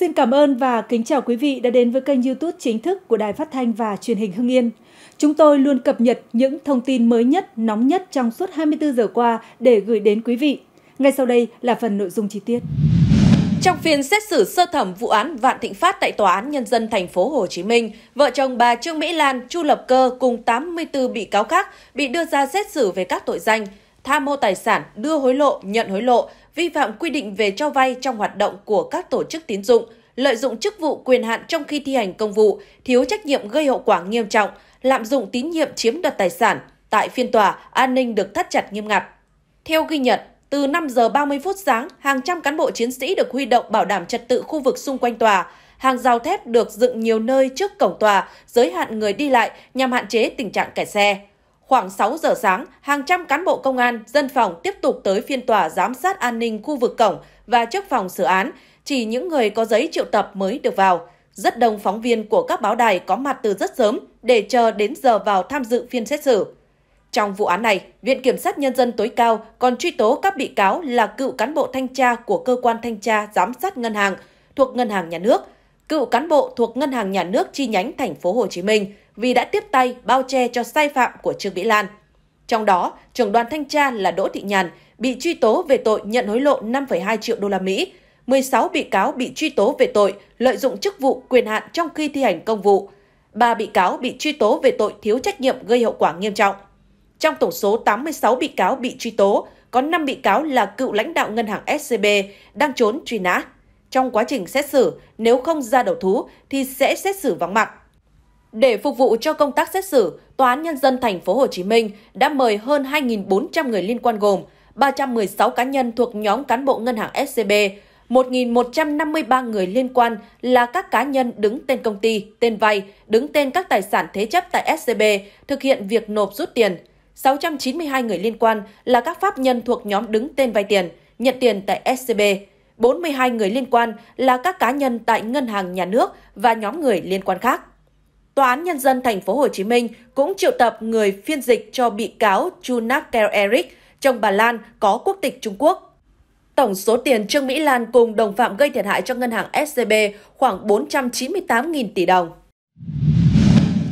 Xin cảm ơn và kính chào quý vị đã đến với kênh YouTube chính thức của Đài Phát thanh và Truyền hình Hưng Yên. Chúng tôi luôn cập nhật những thông tin mới nhất, nóng nhất trong suốt 24 giờ qua để gửi đến quý vị. Ngay sau đây là phần nội dung chi tiết. Trong phiên xét xử sơ thẩm vụ án Vạn Thịnh Phát tại Tòa án Nhân dân thành phố Hồ Chí Minh, vợ chồng bà Trương Mỹ Lan, Chu Lập Cơ cùng 84 bị cáo khác bị đưa ra xét xử về các tội danh tham mô tài sản, đưa hối lộ, nhận hối lộ, vi phạm quy định về cho vay trong hoạt động của các tổ chức tín dụng, lợi dụng chức vụ quyền hạn trong khi thi hành công vụ, thiếu trách nhiệm gây hậu quả nghiêm trọng, lạm dụng tín nhiệm chiếm đoạt tài sản. Tại phiên tòa, an ninh được thắt chặt nghiêm ngặt. Theo ghi nhận, từ 5 giờ 30 phút sáng, hàng trăm cán bộ chiến sĩ được huy động bảo đảm trật tự khu vực xung quanh tòa. Hàng rào thép được dựng nhiều nơi trước cổng tòa, giới hạn người đi lại nhằm hạn chế tình trạng kẹt xe. Khoảng 6 giờ sáng, hàng trăm cán bộ công an, dân phòng tiếp tục tới phiên tòa giám sát an ninh khu vực cổng và trước phòng xử án. Chỉ những người có giấy triệu tập mới được vào. Rất đông phóng viên của các báo đài có mặt từ rất sớm để chờ đến giờ vào tham dự phiên xét xử. Trong vụ án này, Viện Kiểm sát Nhân dân tối cao còn truy tố các bị cáo là cựu cán bộ thanh tra của cơ quan thanh tra giám sát ngân hàng thuộc Ngân hàng Nhà nước – cựu cán bộ thuộc Ngân hàng Nhà nước chi nhánh thành phố Hồ Chí Minh vì đã tiếp tay bao che cho sai phạm của Trương Mỹ Lan. Trong đó, trưởng đoàn thanh tra là Đỗ Thị Nhàn bị truy tố về tội nhận hối lộ 5,2 triệu đô la Mỹ, 16 bị cáo bị truy tố về tội lợi dụng chức vụ quyền hạn trong khi thi hành công vụ, 3 bị cáo bị truy tố về tội thiếu trách nhiệm gây hậu quả nghiêm trọng. Trong tổng số 86 bị cáo bị truy tố, có 5 bị cáo là cựu lãnh đạo ngân hàng SCB đang trốn truy nã. Trong quá trình xét xử, nếu không ra đầu thú thì sẽ xét xử vắng mặt. Để phục vụ cho công tác xét xử, Tòa án Nhân dân thành phố Hồ Chí Minh đã mời hơn 2.400 người liên quan gồm 316 cá nhân thuộc nhóm cán bộ ngân hàng SCB, 1.153 người liên quan là các cá nhân đứng tên công ty, tên vay, đứng tên các tài sản thế chấp tại SCB, thực hiện việc nộp rút tiền. 692 người liên quan là các pháp nhân thuộc nhóm đứng tên vay tiền, nhận tiền tại SCB, 42 người liên quan là các cá nhân tại ngân hàng nhà nước và nhóm người liên quan khác. Tòa án Nhân dân Thành phố Hồ Chí Minh cũng triệu tập người phiên dịch cho bị cáo Chunak Eric, chồng bà Lan có quốc tịch Trung Quốc. Tổng số tiền Trương Mỹ Lan cùng đồng phạm gây thiệt hại cho ngân hàng SCB khoảng 498.000 tỷ đồng.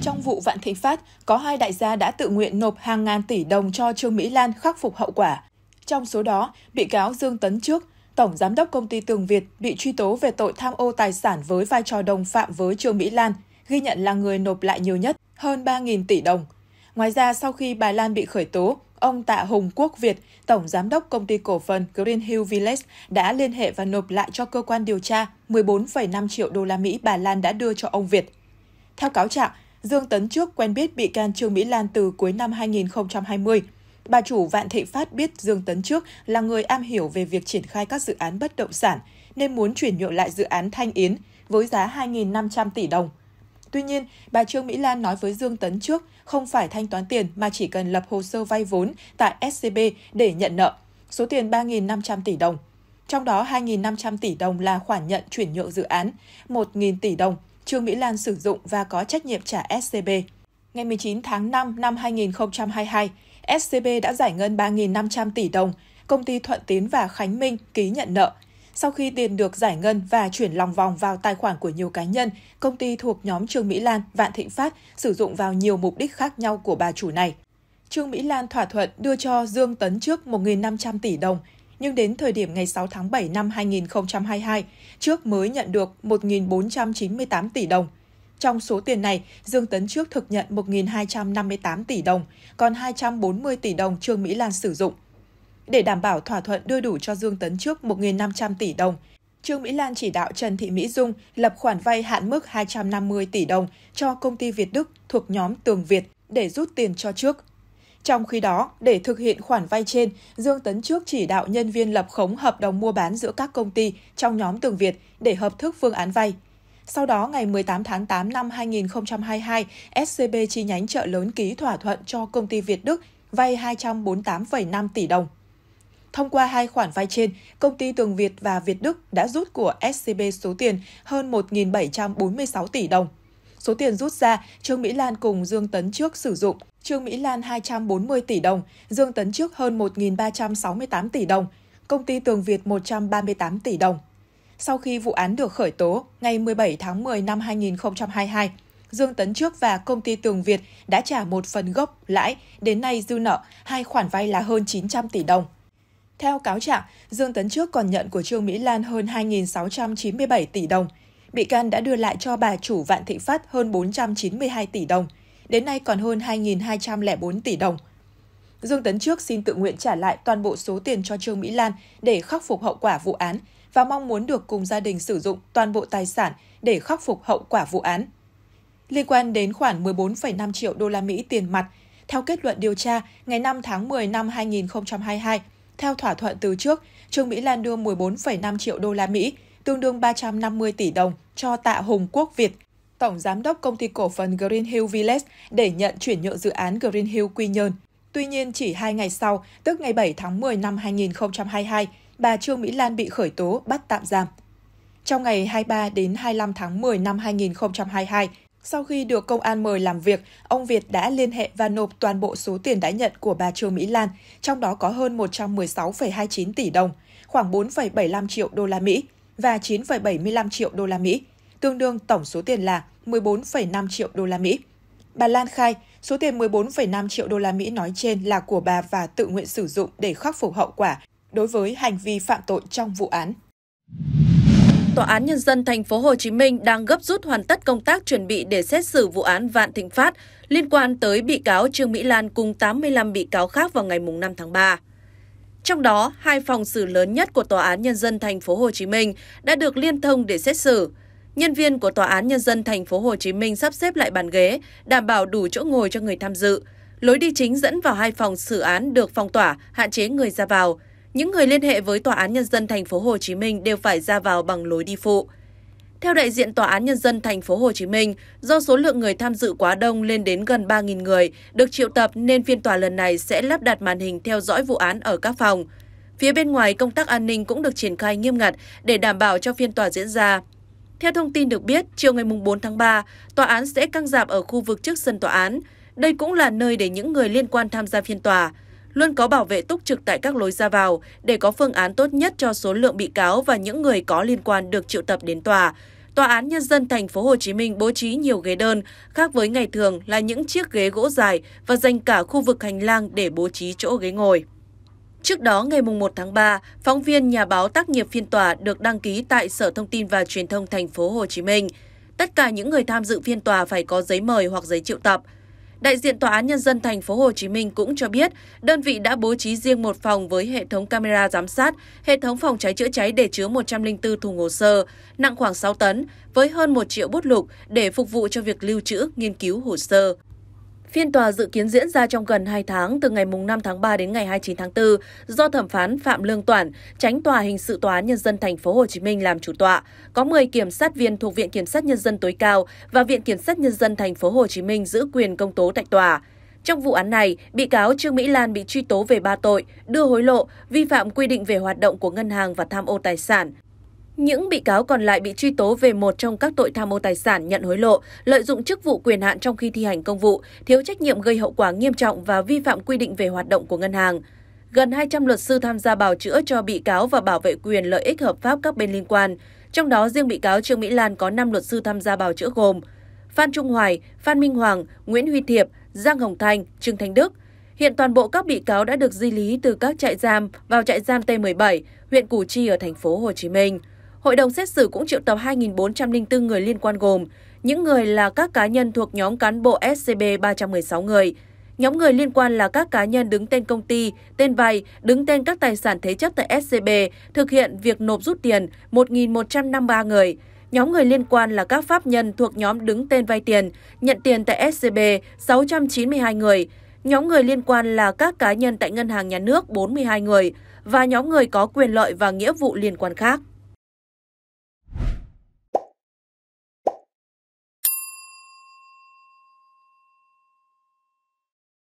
Trong vụ Vạn Thịnh Phát, có hai đại gia đã tự nguyện nộp hàng ngàn tỷ đồng cho Trương Mỹ Lan khắc phục hậu quả. Trong số đó, bị cáo Dương Tấn Trước, Tổng Giám đốc Công ty Tường Việt bị truy tố về tội tham ô tài sản với vai trò đồng phạm với Trương Mỹ Lan, ghi nhận là người nộp lại nhiều nhất, hơn 3.000 tỷ đồng. Ngoài ra, sau khi bà Lan bị khởi tố, ông Tạ Hùng Quốc Việt, Tổng Giám đốc Công ty Cổ phần Green Hill Village đã liên hệ và nộp lại cho cơ quan điều tra 14,5 triệu đô la Mỹ bà Lan đã đưa cho ông Việt. Theo cáo trạng, Dương Tấn trước quen biết bị can Trương Mỹ Lan từ cuối năm 2020. Bà chủ Vạn Thịnh Phát biết Dương Tấn Trước là người am hiểu về việc triển khai các dự án bất động sản, nên muốn chuyển nhượng lại dự án Thanh Yến với giá 2.500 tỷ đồng. Tuy nhiên, bà Trương Mỹ Lan nói với Dương Tấn Trước không phải thanh toán tiền mà chỉ cần lập hồ sơ vay vốn tại SCB để nhận nợ, số tiền 3.500 tỷ đồng. Trong đó 2.500 tỷ đồng là khoản nhận chuyển nhượng dự án, 1.000 tỷ đồng Trương Mỹ Lan sử dụng và có trách nhiệm trả SCB. Ngày 19 tháng 5 năm 2022, SCB đã giải ngân 3.500 tỷ đồng, công ty Thuận Tiến và Khánh Minh ký nhận nợ. Sau khi tiền được giải ngân và chuyển lòng vòng vào tài khoản của nhiều cá nhân, công ty thuộc nhóm Trương Mỹ Lan, Vạn Thịnh Phát sử dụng vào nhiều mục đích khác nhau của bà chủ này. Trương Mỹ Lan thỏa thuận đưa cho Dương Tấn trước 1.500 tỷ đồng, nhưng đến thời điểm ngày 6 tháng 7 năm 2022, trước mới nhận được 1.498 tỷ đồng – trong số tiền này, Dương Tấn Trước thực nhận 1.258 tỷ đồng, còn 240 tỷ đồng Trương Mỹ Lan sử dụng. Để đảm bảo thỏa thuận đưa đủ cho Dương Tấn Trước 1.500 tỷ đồng, Trương Mỹ Lan chỉ đạo Trần Thị Mỹ Dung lập khoản vay hạn mức 250 tỷ đồng cho công ty Việt Đức thuộc nhóm Tường Việt để rút tiền cho trước. Trong khi đó, để thực hiện khoản vay trên, Dương Tấn Trước chỉ đạo nhân viên lập khống hợp đồng mua bán giữa các công ty trong nhóm Tường Việt để hợp thức phương án vay. Sau đó, ngày 18 tháng 8 năm 2022, SCB chi nhánh chợ lớn ký thỏa thuận cho công ty Việt Đức vay 248,5 tỷ đồng. Thông qua hai khoản vay trên, công ty Tường Việt và Việt Đức đã rút của SCB số tiền hơn 1.746 tỷ đồng. Số tiền rút ra, Trương Mỹ Lan cùng Dương Tấn trước sử dụng. Trương Mỹ Lan 240 tỷ đồng, Dương Tấn trước hơn 1.368 tỷ đồng, công ty Tường Việt 138 tỷ đồng sau khi vụ án được khởi tố ngày 17 tháng 10 năm 2022, Dương Tấn Trước và công ty Tường Việt đã trả một phần gốc lãi, đến nay dư nợ hai khoản vay là hơn 900 tỷ đồng. Theo cáo trạng, Dương Tấn Trước còn nhận của Trương Mỹ Lan hơn 2.697 tỷ đồng. Bị can đã đưa lại cho bà chủ Vạn Thị Phát hơn 492 tỷ đồng, đến nay còn hơn 2.204 tỷ đồng. Dương Tấn Trước xin tự nguyện trả lại toàn bộ số tiền cho Trương Mỹ Lan để khắc phục hậu quả vụ án và mong muốn được cùng gia đình sử dụng toàn bộ tài sản để khắc phục hậu quả vụ án. Liên quan đến khoảng 14,5 triệu đô la Mỹ tiền mặt, theo kết luận điều tra ngày 5 tháng 10 năm 2022, theo thỏa thuận từ trước, Trương Mỹ Lan đưa 14,5 triệu đô la Mỹ, tương đương 350 tỷ đồng cho Tạ Hùng Quốc Việt, tổng giám đốc công ty cổ phần Green Hill Village để nhận chuyển nhượng dự án Green Hill Quy Nhơn. Tuy nhiên, chỉ hai ngày sau, tức ngày 7 tháng 10 năm 2022, bà Trương Mỹ Lan bị khởi tố bắt tạm giam. Trong ngày 23 đến 25 tháng 10 năm 2022, sau khi được công an mời làm việc, ông Việt đã liên hệ và nộp toàn bộ số tiền đã nhận của bà Trương Mỹ Lan, trong đó có hơn 116,29 tỷ đồng, khoảng 4,75 triệu đô la Mỹ và 9,75 triệu đô la Mỹ, tương đương tổng số tiền là 14,5 triệu đô la Mỹ. Bà Lan khai, số tiền 14,5 triệu đô la Mỹ nói trên là của bà và tự nguyện sử dụng để khắc phục hậu quả đối với hành vi phạm tội trong vụ án. Tòa án Nhân dân thành phố Hồ Chí Minh đang gấp rút hoàn tất công tác chuẩn bị để xét xử vụ án Vạn Thịnh Phát liên quan tới bị cáo Trương Mỹ Lan cùng 85 bị cáo khác vào ngày 5 tháng 3. Trong đó, hai phòng xử lớn nhất của Tòa án Nhân dân thành phố Hồ Chí Minh đã được liên thông để xét xử. Nhân viên của Tòa án Nhân dân thành phố Hồ Chí Minh sắp xếp lại bàn ghế, đảm bảo đủ chỗ ngồi cho người tham dự. Lối đi chính dẫn vào hai phòng xử án được phong tỏa, hạn chế người ra vào – những người liên hệ với Tòa án Nhân dân thành phố Hồ Chí Minh đều phải ra vào bằng lối đi phụ. Theo đại diện Tòa án Nhân dân thành phố Hồ Chí Minh, do số lượng người tham dự quá đông lên đến gần 3.000 người được triệu tập nên phiên tòa lần này sẽ lắp đặt màn hình theo dõi vụ án ở các phòng. Phía bên ngoài, công tác an ninh cũng được triển khai nghiêm ngặt để đảm bảo cho phiên tòa diễn ra. Theo thông tin được biết, chiều ngày 4 tháng 3, tòa án sẽ căng dạp ở khu vực trước sân tòa án. Đây cũng là nơi để những người liên quan tham gia phiên tòa luôn có bảo vệ túc trực tại các lối ra vào để có phương án tốt nhất cho số lượng bị cáo và những người có liên quan được triệu tập đến tòa. Tòa án nhân dân thành phố Hồ Chí Minh bố trí nhiều ghế đơn, khác với ngày thường là những chiếc ghế gỗ dài và dành cả khu vực hành lang để bố trí chỗ ghế ngồi. Trước đó, ngày 1 tháng 3, phóng viên nhà báo tác nghiệp phiên tòa được đăng ký tại Sở Thông tin và Truyền thông thành phố Hồ Chí Minh. Tất cả những người tham dự phiên tòa phải có giấy mời hoặc giấy triệu tập. Đại diện Tòa án Nhân dân Thành phố Hồ Chí Minh cũng cho biết, đơn vị đã bố trí riêng một phòng với hệ thống camera giám sát, hệ thống phòng cháy chữa cháy để chứa 104 thùng hồ sơ, nặng khoảng 6 tấn, với hơn 1 triệu bút lục để phục vụ cho việc lưu trữ, nghiên cứu hồ sơ. Phiên tòa dự kiến diễn ra trong gần 2 tháng từ ngày 5 tháng 3 đến ngày 29 tháng 4 do thẩm phán Phạm Lương Toản, tránh tòa hình sự tòa án nhân dân thành phố Hồ Chí Minh làm chủ tọa. Có 10 kiểm sát viên thuộc Viện Kiểm sát nhân dân tối cao và Viện Kiểm sát nhân dân thành phố Hồ Chí Minh giữ quyền công tố tại tòa. Trong vụ án này, bị cáo Trương Mỹ Lan bị truy tố về ba tội: đưa hối lộ, vi phạm quy định về hoạt động của ngân hàng và tham ô tài sản. Những bị cáo còn lại bị truy tố về một trong các tội tham ô tài sản, nhận hối lộ, lợi dụng chức vụ quyền hạn trong khi thi hành công vụ, thiếu trách nhiệm gây hậu quả nghiêm trọng và vi phạm quy định về hoạt động của ngân hàng. Gần 200 luật sư tham gia bào chữa cho bị cáo và bảo vệ quyền lợi ích hợp pháp các bên liên quan. Trong đó, riêng bị cáo Trương Mỹ Lan có 5 luật sư tham gia bào chữa gồm Phan Trung Hoài, Phan Minh Hoàng, Nguyễn Huy Thiệp, Giang Hồng Thanh, Trương Thanh Đức. Hiện toàn bộ các bị cáo đã được di lý từ các trại giam vào trại giam T17, huyện Củ Chi ở thành phố Hồ Chí Minh. Hội đồng xét xử cũng triệu tập 2.404 người liên quan gồm những người là các cá nhân thuộc nhóm cán bộ SCB 316 người, Nhóm người liên quan là các cá nhân đứng tên công ty, tên vay, đứng tên các tài sản thế chấp tại SCB, thực hiện việc nộp rút tiền 1.153 người. Nhóm người liên quan là các pháp nhân thuộc nhóm đứng tên vay tiền, nhận tiền tại SCB 692 người. Nhóm người liên quan là các cá nhân tại Ngân hàng Nhà nước 42 người và nhóm người có quyền lợi và nghĩa vụ liên quan khác.